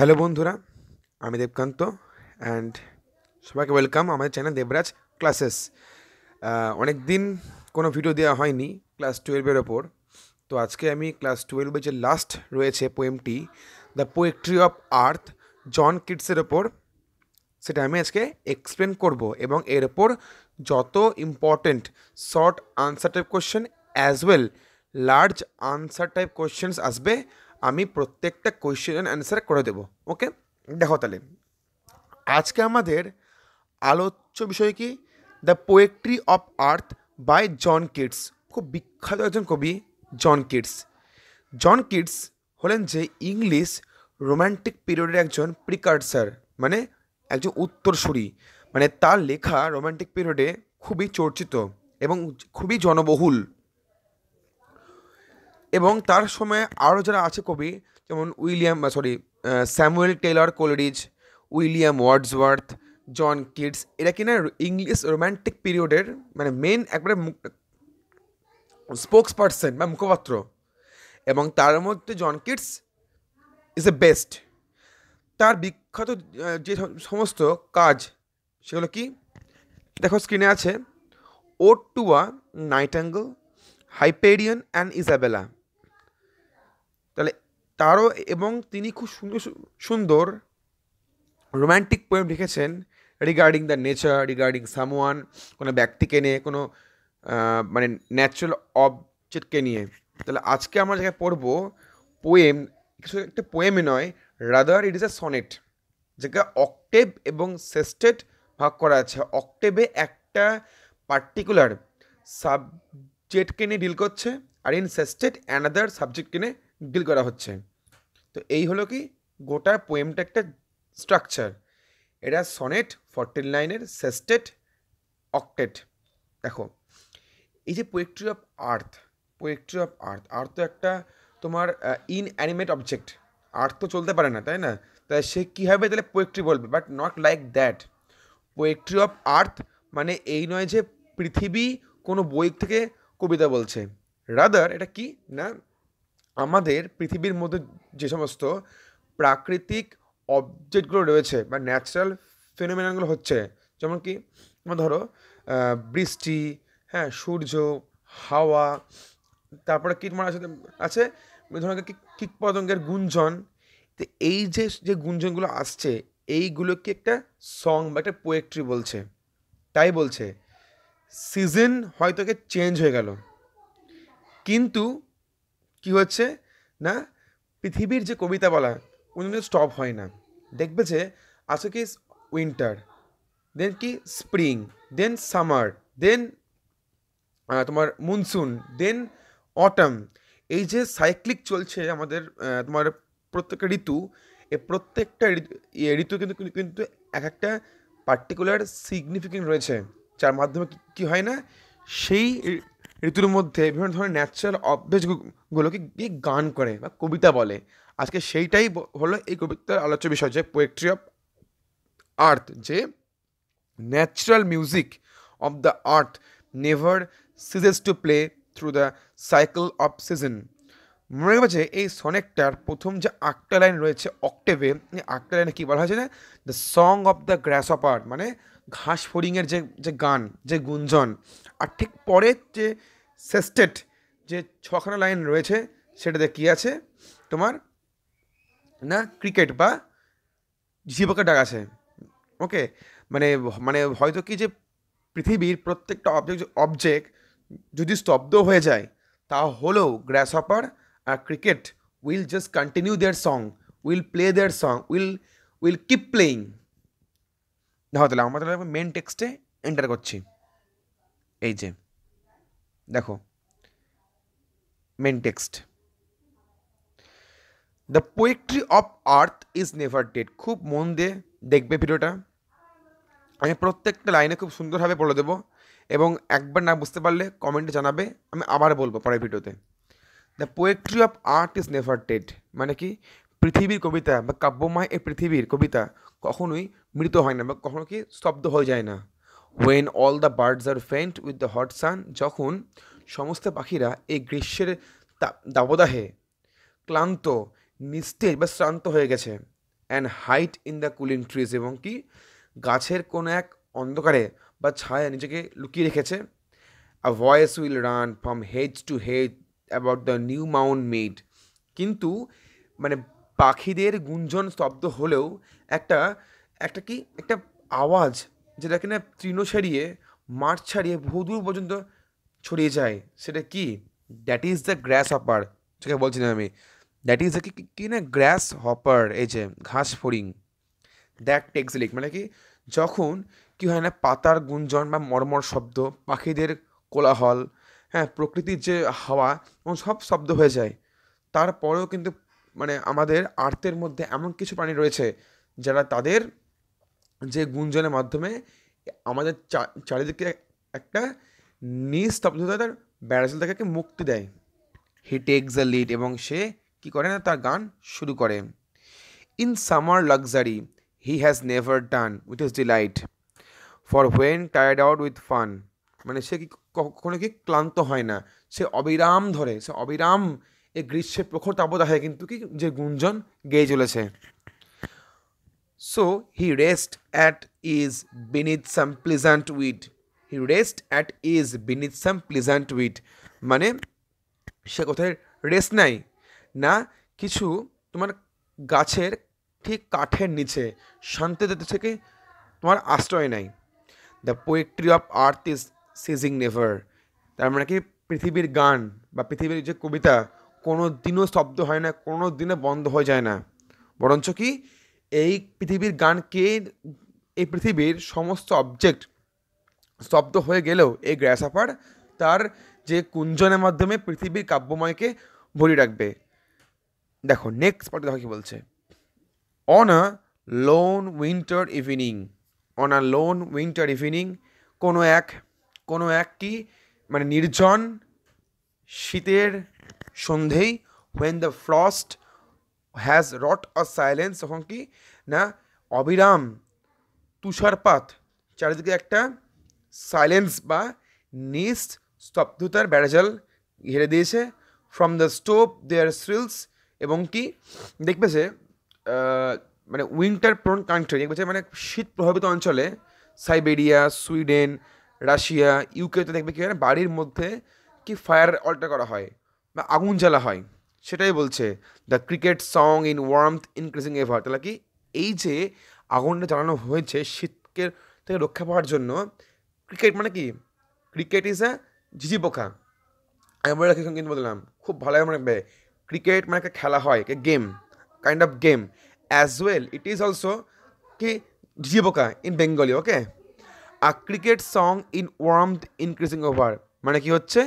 hello বন্ধুরা আমি Debkanta and সবাইকে ওয়েলকাম আমাদের চ্যানেল দেবরাজ ক্লাসেস অনেক দিন কোনো ভিডিও দেওয়া হয়নি ক্লাস টুয়েলভের ওপর তো আজকে আমি ক্লাস টুয়েলভের যে লাস্ট রয়েছে পোয়েমটি the poetry of earth John কিটসের ওপর সেটা আমি আজকে এক্সপ্লেন করব এবং এর ওপর যত important short answer type question as well large answer type questions আসবে আমি প্রত্যেকটা কোয়েশ্চেন অ্যান্সার করে দেবো ওকে দেখো তাহলে আজকে আমাদের আলোচ্য বিষয় কি the poetry of earth by John Keats খুব বিখ্যাত একজন কবি জন কিডস জন কিডস হলেন যে ইংলিশ রোম্যান্টিক পিরিয়ডের একজন প্রিকার্সার মানে একজন উত্তরসূরি মানে তার লেখা রোম্যান্টিক পিরিয়ডে খুবই চর্চিত এবং খুবই জনবহুল এবং তার সময়ে আরও যারা আছে কবি যেমন William sorry Samuel Taylor Coleridge William Wordsworth John Keats এরা কিনা ইংলিশ রোম্যান্টিক পিরিয়ডের মানে মেন একবারে স্পোক্স পার্সন বা মুখপাত্র এবং তার মধ্যে John Keats is a best তার বিখ্যাত যে সমস্ত কাজ সেগুলো কি দেখো স্ক্রিনে আছে ode nightingale Hyperion and Isabella তারও এবং তিনি খুব সুন্দর সুন্দর রোম্যান্টিক পোয়েম লিখেছেন regarding the nature regarding someone কোনো ব্যক্তিকে নিয়ে কোনো মানে ন্যাচারাল অবজেক্টকে নিয়ে তাহলে আজকে আমরা যেটা পড়ব পোয়েম কিছু একটা পোয়েমে নয় rather it is a sonnet যেটা অক্টেভ এবং সেস্টেট ভাগ করা আছে অক্টেভে একটা পার্টিকুলার সাবজেক্টকে নিয়ে ডিল করছে আর ইন সেস্টেট অ্যানাদার সাবজেক্টকে নিয়ে ডিল করা হচ্ছে তো এই হলো কি গোটা পোয়েমটা একটা স্ট্রাকচার এটা সনেট ফর্টিন লাইনের সেস্টেট অকটেট দেখো এই যে poetry of earth poetry of earth earth তো একটা তোমার ইন অ্যানিমেট অবজেক্ট আর্থ তো চলতে পারে না তাই না তাই সে কী হবে তাহলে পোয়েট্রি বলবে but not like that poetry of earth মানে এই নয় যে পৃথিবী কোনো বই থেকে কবিতা বলছে রাদার এটা কি না আমাদের পৃথিবীর মধ্যে যে সমস্ত প্রাকৃতিক অবজেক্টগুলো রয়েছে বা ন্যাচারাল ফেনোমেনাগুলো হচ্ছে যেমন কি ধরো বৃষ্টি হ্যাঁ সূর্য হাওয়া তারপরে কি তোমার আছে আছে ধরো কি কীট পতঙ্গের গুঞ্জন তো এই যে যে গুঞ্জনগুলো আসছে এইগুলোকে একটা সং বা একটা পোয়েট্রি বলছে তাই বলছে সিজন হয়তো চেঞ্জ হয়ে গেল কিন্তু কি হচ্ছে না পৃথিবীর যে কবিতা বলা উনি স্টপ হয় না দেখবে যে আজকে কি উইন্টার দেন কি স্প্রিং দেন সামার দেন তোমার মনসুন দেন অটাম এই যে সাইক্লিক চলছে আমাদের তোমার প্রত্যেকটা ঋতু এ প্রত্যেকটা ঋতু কিন্তু কিন্তু এক একটা পার্টিকুলার সিগনিফিকেন্ট রয়েছে যার মাধ্যমে কি হয় না সেই ঋতুর মধ্যে বিভিন্ন ধরনের ন্যাচারাল অভ্যেসগুলোকে গিয়ে গান করে বা কবিতা বলে আজকে সেইটাই হলো এই কবিতার আলোচ্য বিষয় যে পোয়েট্রি অফ আর্থ যে natural music of the earth never ceases to play through the cycle of season মনে যে এই সনেকটার প্রথম যে আটটা লাইন রয়েছে অক্টেভে আটটা লাইনে কী বলা হয়েছে না the song of the grasshopper মানে ঘাস ফরিংয়ের যে যে গান যে গুঞ্জন আর ঠিক পরের যে সেস্টেট যে ছখানা লাইন রয়েছে সেটাতে কী আছে তোমার না ক্রিকেট বা জীবকে ডাক আছে ওকে মানে মানে হয়তো কি যে পৃথিবীর প্রত্যেকটা অবজেক্ট অবজেক্ট যদি স্তব্ধ হয়ে যায় তা হলেও গ্র্যাস অপার uh, cricket will just continue their song will play their song will will keep playing দেখো তাহলে আমরা তাহলে মেন টেক্সটে এন্টার করছি এই যে দেখো main text the poetry of earth is never dead খুব মন দিয়ে দেখবে ভিডিওটা আমি প্রত্যেকটা লাইনে খুব সুন্দরভাবে বলে দেবো এবং একবার না বুঝতে পারলে কমেন্টে জানাবে আমি আবার বলবো পরের ভিডিওতে the poetry of art is never dead মানে কি পৃথিবীর কবিতা বা কাব্যময় এই পৃথিবীর কবিতা কখনোই মৃত হয় না বা কখনো কি স্তব্ধ হয়ে যায় না when all the birds are faint with the hot sun যখন সমস্ত পাখিরা এই গ্রীষ্মের দাবদাহে ক্লান্ত নিস্তেজ বা শ্রান্ত হয়ে গেছে and hide in the cooling trees এবং কি গাছের কোনো এক অন্ধকারে বা ছায়া নিজেকে লুকিয়ে রেখেছে a voice will run from hedge to hedge about the new mown mead কিন্তু মানে পাখিদের গুঞ্জন স্তব্ধ হলেও একটা একটা কি একটা আওয়াজ যেটা কিনা তৃণ ছাড়িয়ে মাঠ ছাড়িয়ে বহুদূর পর্যন্ত ছড়িয়ে যায় সেটা কি that is the grasshopper সেটা বলছিলাম আমি দ্যাট ইজ দ্য কি না গ্র্যাস হপার এই যে ঘাস ফরিং দ্যাট টেক্স লিক মানে কি যখন কী হয় না পাতার গুঞ্জন বা মর্মর শব্দ পাখিদের কোলাহল হ্যাঁ প্রকৃতির যে হাওয়া সব শব্দ হয়ে যায় তারপরেও কিন্তু মানে আমাদের আর্তের মধ্যে এমন কিছু প্রাণী রয়েছে যারা তাদের যে গুঞ্জনের মাধ্যমে আমাদের চা চারিদিকে একটা তার ব্যারাজল থেকে মুক্তি দেয় হি টেক্স দ্য লিড এবং সে কি করে না তার গান শুরু করে in summer luxury he has never done with his delight for when tired out with fun মানে সে কি কখনো কি ক্লান্ত হয় না সে অবিরাম ধরে সে অবিরাম এই গ্রীষ্মের প্রখর তাপদাহে কিন্তু কি যে গুঞ্জন গেয়ে চলেছে so he rest at ease beneath some pleasant weed he rest at ease beneath some pleasant weed মানে সে কোথায় রেস্ট নাই না কিছু তোমার গাছের ঠিক কাঠের নিচে শান্তিতে থেকে তোমার আশ্রয় নেয় the poetry of earth is ceasing never তার মানে কি পৃথিবীর গান বা পৃথিবীর যে কবিতা কোনো দিনও শব্দ হয় না কোনো দিনে বন্ধ হয়ে যায় না বরঞ্চ কি এই পৃথিবীর গানকে এই পৃথিবীর সমস্ত অবজেক্ট শব্দ হয়ে গেলেও এই গ্র্যাসাপার তার যে কুঞ্জনের মাধ্যমে পৃথিবীর কাব্যময়কে ভরি রাখবে দেখো নেক্সট পার্টি দেখো কি বলছে on a lone winter evening on a lone winter evening কোনো এক কোনো একটি মানে নির্জন শীতের সন্ধেই when the frost has wrought a silence তখন কি না অবিরাম তুষারপাত চারিদিকে একটা সাইলেন্স বা নিস স্তব্ধতার ব্যারাজাল ঘিরে দিয়েছে from the stove there shrills এবং কি দেখবে যে মানে উইন্টার প্রোন কান্ট্রি দেখবে মানে শীত প্রভাবিত অঞ্চলে সাইবেরিয়া সুইডেন রাশিয়া ইউকেতে দেখবে কী হয় বাড়ির মধ্যে কি ফায়ার অল্টার করা হয় বা আগুন জ্বালা হয় সেটাই বলছে the cricket song in warm increasing ever তাহলে কি এই যে আগুনটা জ্বালানো হয়েছে শীতকে থেকে রক্ষা পাওয়ার জন্য ক্রিকেট মানে কি ক্রিকেট ইজ এ ঝিঝি পোকা আমি বলে রাখি কিন্তু বললাম খুব ভালো মানে রাখবে ক্রিকেট মানে একটা খেলা হয় একটা game kind of game as well it is also কি ঝিঝি পোকা in Bengali okay a cricket song in warmed increasing over মানে কি হচ্ছে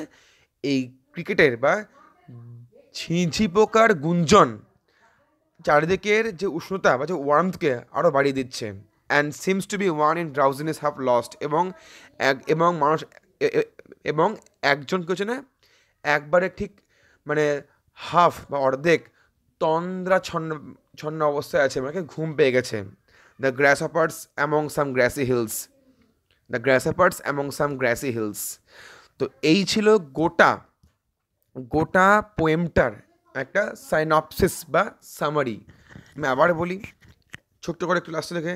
এই ক্রিকেটের বা ঝিঝি পোকার গুঞ্জন চারিদিকের যে উষ্ণতা বা যে ওয়ার্মকে আরও বাড়িয়ে দিচ্ছে and seems to be one in drowsiness have lost এবং এক এবং মানুষ এবং একজন কেউ না একবারে ঠিক মানে হাফ বা অর্ধেক তন্দ্রা ছন্ন ছন্ন অবস্থায় আছে মানে ঘুম পেয়ে গেছে the grasshoppers among some grassy hills the grasshoppers among some grassy hills তো এই ছিল গোটা গোটা পোয়েমটার একটা সাইনপসিস বা সামারি আমি আবার বলি ছোট্ট করে একটু লাস্টে দেখে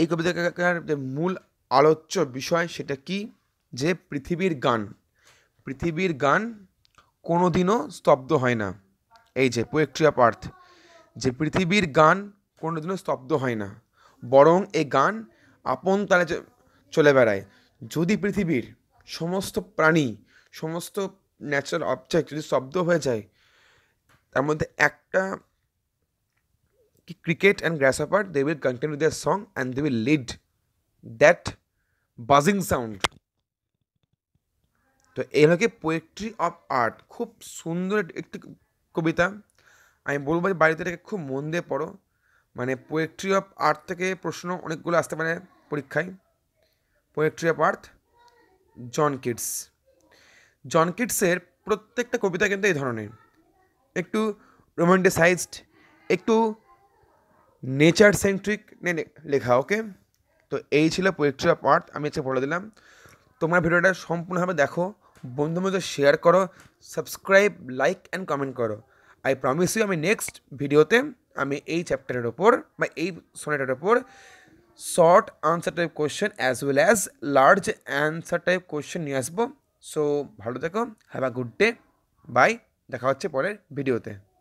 এই কবিতাকার যে মূল আলোচ্য বিষয় সেটা কি যে পৃথিবীর গান পৃথিবীর গান কোনোদিনও স্তব্ধ হয় না এই যে পোয়েট্রি অফ আর্থ যে পৃথিবীর গান কোনোদিনও স্তব্ধ হয় না বরং এ গান আপন তালে চলে বেড়ায় যদি পৃথিবীর সমস্ত প্রাণী সমস্ত ন্যাচারাল অবজেক্ট যদি শব্দ হয়ে যায় তার মধ্যে একটা cricket and hopper they will continue their song and they will lead that buzzing sound তো এই হলো কি পোয়েট্রি অফ আর্ট খুব সুন্দর একটি কবিতা আমি বলবো যে বাড়িতে এটাকে খুব মন দিয়ে পড়ো মানে পোয়েট্রি অফ আর্ট থেকে প্রশ্ন অনেকগুলো আসতে পারে পরীক্ষায় poetry of earth John Keats John কিটসের প্রত্যেকটা কবিতা কিন্তু এই ধরনের একটু রোমান্টিসাইজড একটু নেচার সেন্ট্রিক লেখা ওকে তো এই ছিল পোয়েট্রি অফ আর্থ আমি এসে বলে দিলাম তোমার ভিডিওটা সম্পূর্ণভাবে দেখো বন্ধু মধ্যে শেয়ার করো সাবস্ক্রাইব লাইক অ্যান্ড কমেন্ট করো আই প্রমিস ইউ আমি নেক্সট ভিডিওতে আমি এই চ্যাপ্টারের ওপর বা এই সোনাটার ওপর short answer type question as well as large answer type question নিয়ে আসবো সো ভালো থেকো have a good day bye দেখা হচ্ছে পরের ভিডিওতে